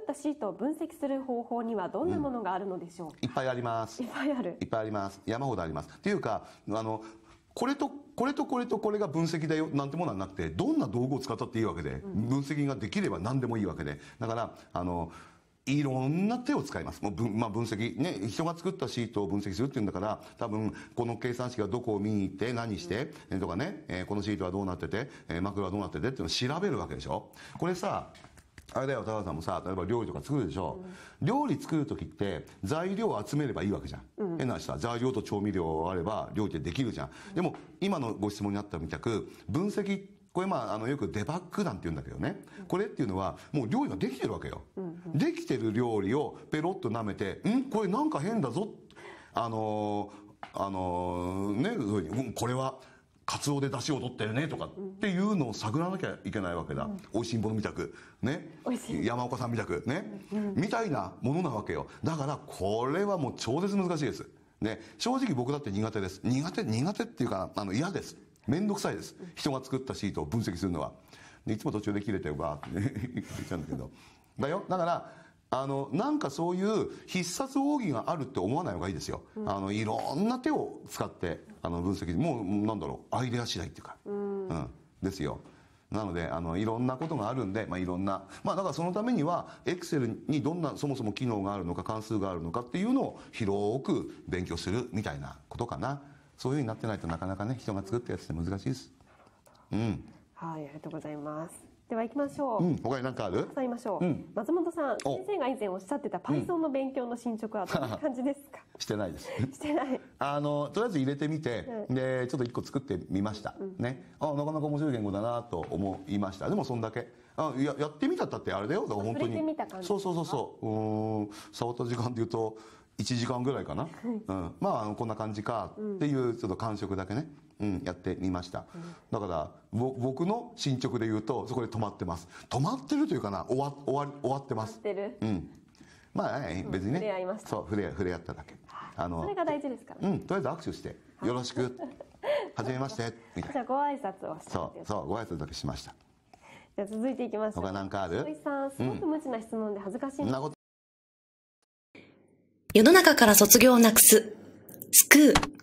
ったシートを分析する方法にはどんなものがあるのでしょう、うん、いっぱいありますいっぱいあるいっぱいあります山ほどありますっていうかあのこれとこれとこれとこれが分析だよなんてものはなくてどんな道具を使ったっていいわけで、うん、分析ができれば何でもいいわけでだからあのいろんな手を使います。もう分,、まあ、分析。ね、人が作ったシートを分析するっていうんだから、多分、この計算式はどこを見に行って、何して、うん、とかね、えー、このシートはどうなってて、えー、枕はどうなっててっていうのを調べるわけでしょこれさ、あれだよ田さんもさ例えば料理とか作るでしょ、うん、料理作る時って材料を集めればいいわけじゃん、うん、変な話は、材料と調味料あれば料理ってできるじゃん、うん、でも今のご質問にあったみたく分析これまああのよくデバッグなんて言うんだけどね、これっていうのはもう料理ができてるわけよ、うんうん、できてる料理をペロッと舐めて「んこれなんか変だぞ」あのー、あのー、ねこれはカツオで出汁を取ってるねとかっていうのを探らなきゃいけないわけだ。美味しいものみたく、ね。山岡さんみたく、ね。みたいなものなわけよ。だから、これはもう超絶難しいです。ね。正直僕だって苦手です。苦手、苦手っていうか、あの、嫌です。面倒くさいです。人が作ったシートを分析するのは。いつも途中で切れて、わーってね、言っちゃうんだけど。だよ。だから、あの、なんかそういう必殺奥義があるって思わない方がいいですよ。うん、あの、いろんな手を使って、あの、分析、もう、なんだろう、アイデア次第っていうか、うん、うん、ですよ。なので、あの、いろんなことがあるんで、まあ、いろんな、まあ、だからそのためには、エクセルにどんな、そもそも機能があるのか、関数があるのかっていうのを広く勉強するみたいなことかな。そういうふうになってないとなかなかね、人が作ったやつって難しいです。うん。はい、ありがとうございます。では行きましょう。うん、他に何かある挟みましょう、うん、松本さん、先生が以前おっしゃってた Python の勉強の進捗はどんな感じですか、してないです。してない。あの、とりあえず入れてみて、うん、で、ちょっと一個作ってみました。ね。あ、なかなか面白い言語だなと思いました。でもそんだけ。あややってみたったってあれだよ、だから本当に。そうそうそうそう。うん、触った時間で言うと、1時間ぐらいかな、うん、まあこんな感じかっていうちょっと感触だけね、うん、やってみました、だから僕の進捗で言うとそこで止まってます止まってるというかな終わ終わ終わってますうんまあ、別にね、触れ合いましそう触れ触れ合っただけあのそれが大事ですから、うん、とりあえず握手して「よろしく」「はじめまして」みたいなご挨拶をしたそうそうご挨拶だけしましたじゃあ続いていきますょう他何かあるさんすごく無知な質問で恥ずかしい世の中から卒業をなくす。救う。